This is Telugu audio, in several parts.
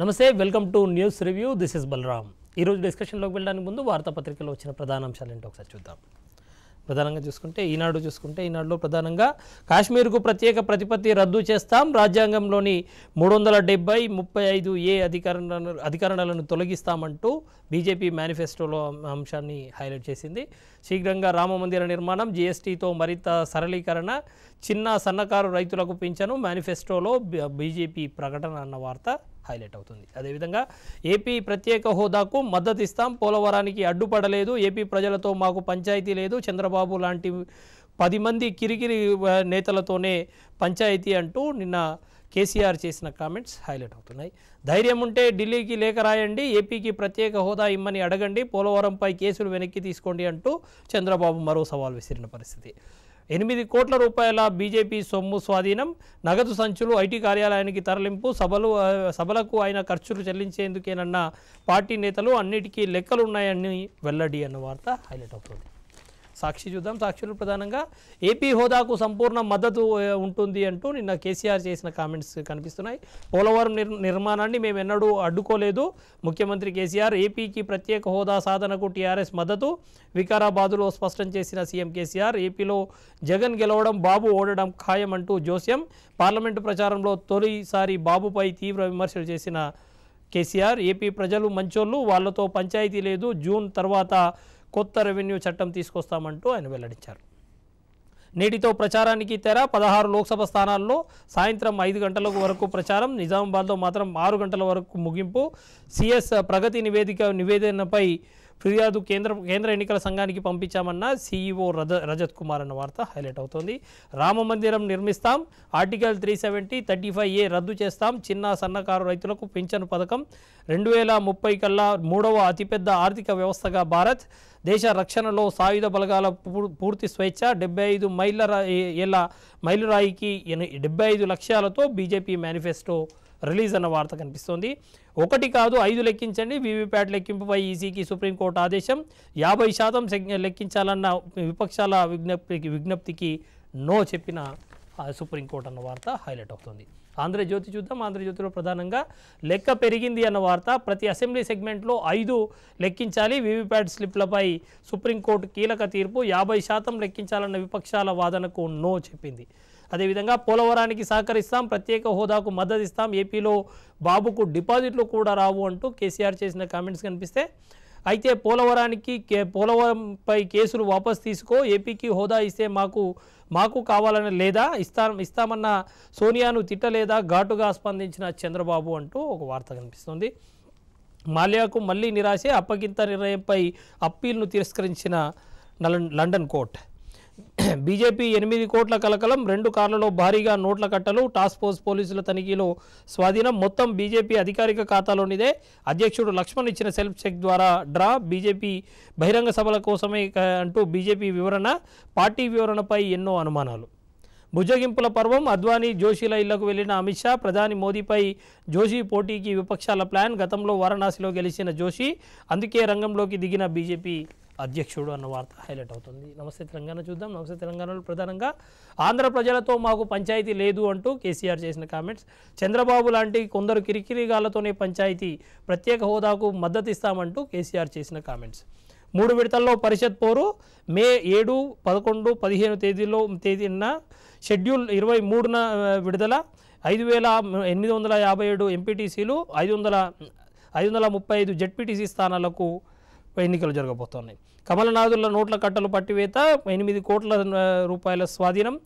నమస్తే welcome to news review this is Balaram ఈరోజు డిస్కషన్లోకి వెళ్ళడానికి ముందు వార్తాపత్రికలో వచ్చిన ప్రధాన అంశాలు ఏంటో ఒకసారి చూద్దాం ప్రధానంగా చూసుకుంటే ఈనాడు చూసుకుంటే ఈనాడులో ప్రధానంగా కాశ్మీర్కు ప్రత్యేక ప్రతిపత్తి రద్దు చేస్తాం రాజ్యాంగంలోని మూడు వందల డెబ్బై ముప్పై ఐదు ఏ అధికరణ అధికరణాలను తొలగిస్తామంటూ బీజేపీ మేనిఫెస్టోలో అంశాన్ని హైలైట్ చేసింది శీఘ్రంగా రామమందిర నిర్మాణం జీఎస్టీతో మరింత సరళీకరణ చిన్న సన్నకారు రైతులకు పెంచను మేనిఫెస్టోలో బీజేపీ ప్రకటన అన్న వార్త హైలైట్ అవుతుంది అదేవిధంగా ఏపీ ప్రత్యేక హోదాకు మద్దతు ఇస్తాం పోలవరానికి అడ్డుపడలేదు ఏపీ ప్రజలతో మాకు పంచాయతీ లేదు చంద్రబాబు లాంటి పది మంది కిరికిరి నేతలతోనే పంచాయతీ అంటూ నిన్న కేసీఆర్ చేసిన కామెంట్స్ హైలైట్ అవుతున్నాయి ధైర్యం ఉంటే ఢిల్లీకి లేఖ రాయండి ఏపీకి ప్రత్యేక హోదా ఇమ్మని అడగండి పోలవరంపై కేసులు వెనక్కి తీసుకోండి అంటూ చంద్రబాబు మరో సవాల్ విసిరిన పరిస్థితి ఎనిమిది కోట్ల రూపాయల బీజేపీ సొమ్ము స్వాధీనం నగదు సంచులు ఐటీ కార్యాలయానికి తరలింపు సభలు సభలకు ఆయన ఖర్చులు చెల్లించేందుకేనన్న పార్టీ నేతలు అన్నిటికీ లెక్కలున్నాయని వెల్లడి అన్న వార్త హైలైట్ అవుతుంది సాక్షి చూద్దాం సాక్షులు ప్రధానంగా ఏపీ హోదాకు సంపూర్ణ మద్దతు ఉంటుంది అంటూ నిన్న కేసీఆర్ చేసిన కామెంట్స్ కనిపిస్తున్నాయి పోలవరం నిర్మాణాన్ని మేము ఎన్నడూ అడ్డుకోలేదు ముఖ్యమంత్రి కేసీఆర్ ఏపీకి ప్రత్యేక హోదా సాధనకు టీఆర్ఎస్ మద్దతు వికారాబాదులో స్పష్టం చేసిన సీఎం కేసీఆర్ ఏపీలో జగన్ గెలవడం బాబు ఓడడం ఖాయం అంటూ జోస్యం పార్లమెంటు ప్రచారంలో తొలిసారి బాబుపై తీవ్ర విమర్శలు చేసిన కేసీఆర్ ఏపీ ప్రజలు మంచోళ్ళు వాళ్లతో పంచాయతీ లేదు జూన్ తర్వాత కొత్త రెవెన్యూ చట్టం తీసుకొస్తామంటూ ఆయన వెల్లడించారు నేటితో ప్రచారానికి తెర పదహారు లోక్సభ స్థానాల్లో సాయంత్రం ఐదు గంటల వరకు ప్రచారం నిజామాబాద్లో మాత్రం ఆరు గంటల వరకు ముగింపు సిఎస్ ప్రగతి నివేదిక నివేదనపై ఫిర్యాదు కేంద్ర కేంద్ర ఎన్నికల సంఘానికి పంపించామన్న సీఈఓ రజ రజత్ కుమార్ అన్న వార్త హైలైట్ అవుతోంది రామ మందిరం నిర్మిస్తాం article three seventy thirty five A రద్దు చేస్తాం చిన్న సన్నకారు రైతులకు పింఛను పథకం రెండు వేల ముప్పై కల్లా మూడవ అతిపెద్ద ఆర్థిక వ్యవస్థగా భారత్ దేశ రక్షణలో సాయుధ బలగాల పూర్తి స్వేచ్ఛ డెబ్బై ఐదు మైళ్ళ ఏళ్ళ మైలురాయికి డెబ్బై ఐదు లక్ష్యాలతో బీజేపీ మేనిఫెస్టో రిలీజ్ అన్న వార్త కనిపిస్తోంది ఒకటి కాదు ఐదు లెక్కించండి వీవీప్యాట్ లెక్కింపుపై ఈసీకి సుప్రీంకోర్టు ఆదేశం యాభై శాతం లెక్కించాలన్న విపక్షాల విజ్ఞప్తికి విజ్ఞప్తికి నో చెప్పిన సుప్రీంకోర్టు అన్న వార్త హైలైట్ అవుతుంది ఆంధ్రజ్యోతి చూద్దాం ఆంధ్రజ్యోతిలో ప్రధానంగా లెక్క పెరిగింది అన్న వార్త ప్రతి అసెంబ్లీ సెగ్మెంట్లో ఐదు లెక్కించాలి వీవీప్యాట్ స్లిప్లపై సుప్రీంకోర్టు కీలక తీర్పు యాభై శాతం లెక్కించాలన్న విపక్షాల వాదనకు నో చెప్పింది అదేవిధంగా పోలవరానికి సహకరిస్తాం ప్రత్యేక హోదాకు మద్దతు ఇస్తాం ఏపీలో బాబుకు డిపాజిట్లు కూడా రావు అంటూ కేసీఆర్ చేసిన కామెంట్స్ కనిపిస్తే అయితే పోలవరానికి కే పోలవరంపై కేసులు వాపస్ తీసుకో ఏపీకి హోదా ఇస్తే మాకు మాకు కావాలని లేదా ఇస్తా ఇస్తామన్న సోనియాను తిట్టలేదా ఘాటుగా స్పందించిన చంద్రబాబు అంటూ ఒక వార్త కనిపిస్తుంది మాల్యాకు మళ్ళీ నిరాశే అప్పగింత నిర్ణయంపై అప్పీల్ను తిరస్కరించిన లండన్ కోర్టు బీజేపీ ఎనిమిది కోట్ల కలకలం రెండు కార్లలో భారీగా నోట్ల కట్టలు టాస్క్ ఫోర్స్ పోలీసుల తనిఖీలో స్వాధీనం మొత్తం బీజేపీ అధికారిక ఖాతాలోనిదే అధ్యక్షుడు లక్ష్మణ్ ఇచ్చిన సెల్ఫ్ చెక్ ద్వారా డ్రా బీజేపీ బహిరంగ సభల కోసమే అంటూ బీజేపీ వివరణ పార్టీ వివరణపై ఎన్నో అనుమానాలు భుజగింపుల పర్వం అద్వానీ జోషిల ఇళ్లకు వెళ్లిన అమిత్ షా ప్రధాని మోదీపై జోషి పోటీకి విపక్షాల ప్లాన్ గతంలో వారణాసిలో గెలిచిన జోషి అందుకే రంగంలోకి దిగిన బీజేపీ అధ్యక్షుడు అన్న వార్త హైలైట్ అవుతుంది నమస్తే తెలంగాణ చూద్దాం నమస్తే తెలంగాణలో ప్రధానంగా ఆంధ్ర ప్రజలతో మాకు పంచాయతీ లేదు అంటూ కేసీఆర్ చేసిన కామెంట్స్ చంద్రబాబు లాంటి కొందరు కిరికిరిగాలతోనే పంచాయతీ ప్రత్యేక హోదాకు మద్దతు ఇస్తామంటూ కేసీఆర్ చేసిన కామెంట్స్ మూడు విడతల్లో పరిషత్ పోరు మే ఏడు పదకొండు పదిహేను తేదీలో తేదీన షెడ్యూల్ ఇరవై మూడున విడుదల ఐదు వేల ఎనిమిది వందల యాభై ఏడు ఎంపీటీసీలు ఐదు వందల ఐదు వందల ముప్పై ఐదు జెడ్పీటీసీ స్థానాలకు ఎన్నికలు జరగబోతున్నాయి కమలనాథుల నోట్ల కట్టలు పట్టివేత ఎనిమిది కోట్ల రూపాయల స్వాధీనం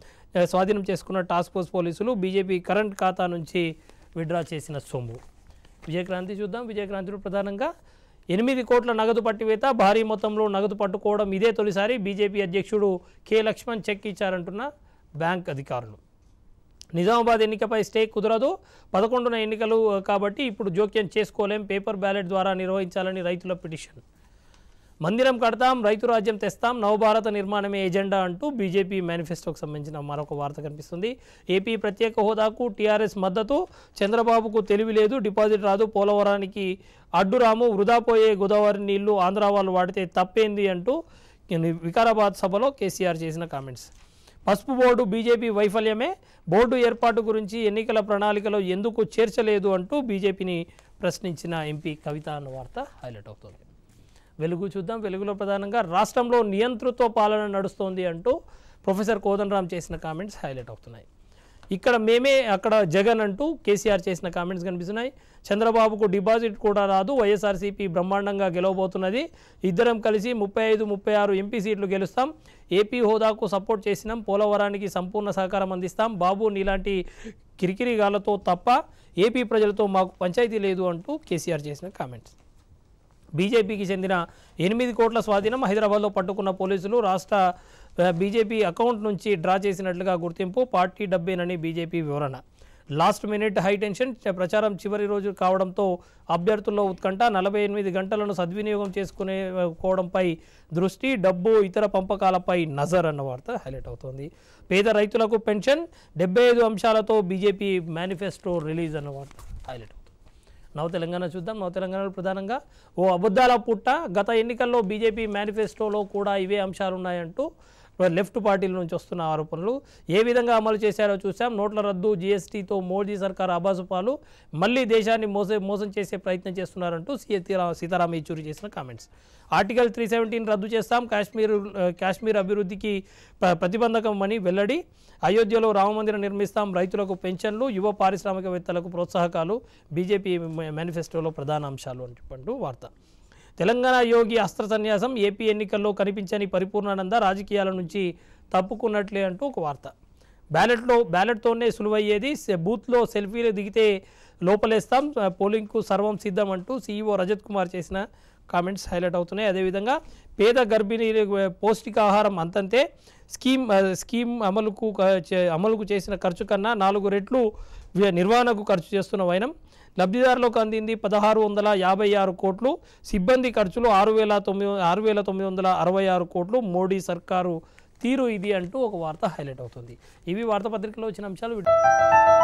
స్వాధీనం చేసుకున్న టాస్క్ ఫోర్స్ పోలీసులు బీజేపీ కరెంట్ ఖాతా నుంచి విడ్రా చేసిన సొమ్ము విజయక్రాంతి చూద్దాం విజయక్రాంతిలో ప్రధానంగా ఎనిమిది కోట్ల నగదు పట్టివేత భారీ మొత్తంలో నగదు పట్టుకోవడం ఇదే తొలిసారి బీజేపీ అధ్యక్షుడు కె లక్ష్మణ్ చెక్ ఇచ్చారంటున్న బ్యాంక్ అధికారులు నిజామాబాద్ ఎన్నికపై స్టే కుదరదు పదకొండున ఎన్నికలు కాబట్టి ఇప్పుడు జోక్యం చేసుకోలేం పేపర్ బ్యాలెట్ ద్వారా నిర్వహించాలని రైతుల పిటిషన్ మందిరం కడతాం రైతు రాజ్యం తెస్తాం నవభారత నిర్మాణమే ఎజెండా అంటూ బీజేపీ మేనిఫెస్టోకు సంబంధించిన మరొక వార్త కనిపిస్తుంది ఏపీ ప్రత్యేక హోదాకు టీఆర్ఎస్ మద్దతు చంద్రబాబుకు తెలివి లేదు డిపాజిట్ రాదు పోలవరానికి అడ్డురాము వృధా పోయే గోదావరి నీళ్లు ఆంధ్ర వాళ్ళు వాడితే తప్పేంది అంటూ వికారాబాద్ సభలో కేసీఆర్ చేసిన కామెంట్స్ పసుపు బోర్డు బీజేపీ వైఫల్యమే బోర్డు ఏర్పాటు గురించి ఎన్నికల ప్రణాళికలో ఎందుకు చేర్చలేదు అంటూ బీజేపీని ప్రశ్నించిన ఎంపీ కవిత అన్న వార్త హైలైట్ అవుతోంది వెలుగు చూద్దాం వెలుగులో ప్రధానంగా రాష్ట్రంలో నియంతృత్వ పాలన నడుస్తోంది అంటూ ప్రొఫెసర్ కోదండరామ్ చేసిన కామెంట్స్ హైలైట్ అవుతున్నాయి ఇక్కడ మేమే అక్కడ జగన్ అంటూ కేసీఆర్ చేసిన కామెంట్స్ కనిపిస్తున్నాయి చంద్రబాబుకు డిపాజిట్ కూడా రాదు వైఎస్ఆర్సీపీ బ్రహ్మాండంగా గెలవబోతున్నది ఇద్దరం కలిసి ముప్పై ఐదు ముప్పై ఆరు ఎంపీ సీట్లు గెలుస్తాం ఏపీ హోదాకు సపోర్ట్ చేసినాం పోలవరానికి సంపూర్ణ సహకారం అందిస్తాం బాబు నీలాంటి కిరికిరిగాలతో తప్ప ఏపీ ప్రజలతో మాకు పంచాయతీ లేదు అంటూ కేసీఆర్ చేసిన కామెంట్స్ బీజేపీకి చెందిన ఎనిమిది కోట్ల స్వాధీనం హైదరాబాద్లో పట్టుకున్న పోలీసులు రాష్ట్ర బీజేపీ అకౌంట్ నుంచి డ్రా చేసినట్లుగా గుర్తింపు పార్టీ డబ్బేనని బీజేపీ వివరణ లాస్ట్ మినిట్ హైటెన్షన్ ప్రచారం చివరి రోజు కావడంతో అభ్యర్థుల్లో ఉత్కంఠ నలభై ఎనిమిది గంటలను సద్వినియోగం చేసుకునేకోవడంపై దృష్టి డబ్బు ఇతర పంపకాలపై నజర్ అన్న వార్త హైలైట్ అవుతోంది పేద రైతులకు పెన్షన్ డెబ్బై ఐదు అంశాలతో బీజేపీ మేనిఫెస్టో రిలీజ్ అన్న వార్త హైలైట్ నవ తెలంగాణ చూద్దాం నవ తెలంగాణలో ప్రధానంగా ఓ అబద్ధాల పుట్ట గత ఎన్నికల్లో బీజేపీ మేనిఫెస్టోలో కూడా ఇవే అంశాలు ఉన్నాయంటూ లెఫ్ట్ పార్టీల నుంచి వస్తున్న ఆరోపణలు ఏ విధంగా అమలు చేశారో చూసాం నోట్ల రద్దు జీఎస్టీతో మోడీ సర్కార్ అబాసుపాలు మళ్ళీ దేశాన్ని మోసే మోసం చేసే ప్రయత్నం చేస్తున్నారంటూ సీతారాం యేచూరి చేసిన కామెంట్స్ ఆర్టికల్ త్రీ సెవెంటీన్ రద్దు చేస్తాం కాశ్మీర్ కాశ్మీర్ అభివృద్ధికి ప్రతిబంధకం అని వెల్లడి అయోధ్యలో రామమందిరం నిర్మిస్తాం రైతులకు పెన్షన్లు యువ పారిశ్రామికవేత్తలకు ప్రోత్సాహకాలు బీజేపీ మేనిఫెస్టోలో ప్రధాన అంశాలు అని వార్త తెలంగాణ యోగి అస్త్ర సన్యాసం ఏపీ ఎన్నికల్లో కనిపించని పరిపూర్ణానంద రాజకీయాల నుంచి తప్పుకున్నట్లే అంటూ ఒక వార్త బ్యాలెట్లో బ్యాలెట్తోనే సులువయ్యేది బూత్లో సెల్ఫీలు దిగితే లోపలేస్తాం పోలింగ్కు సర్వం సిద్ధం అంటూ సీఈఓ రజత్ కుమార్ చేసిన కామెంట్స్ హైలైట్ అవుతున్నాయి అదేవిధంగా పేద గర్భిణీలు పౌష్టికాహారం అంతంతే స్కీమ్ స్కీమ్ అమలుకు అమలుకు చేసిన ఖర్చు కన్నా నాలుగు రెట్లు నిర్వహణకు ఖర్చు చేస్తున్న వైనం లబ్ధిదారులకు అందింది పదహారు వందల యాభై ఆరు కోట్లు సిబ్బంది ఖర్చులు ఆరు వేల తొమ్మిది ఆరు వేల తొమ్మిది వందల అరవై ఆరు కోట్లు మోడీ సర్కారు తీరు ఇది అంటూ ఒక వార్త హైలైట్ అవుతుంది ఇవి వార్తాపత్రికలో వచ్చిన అంశాలు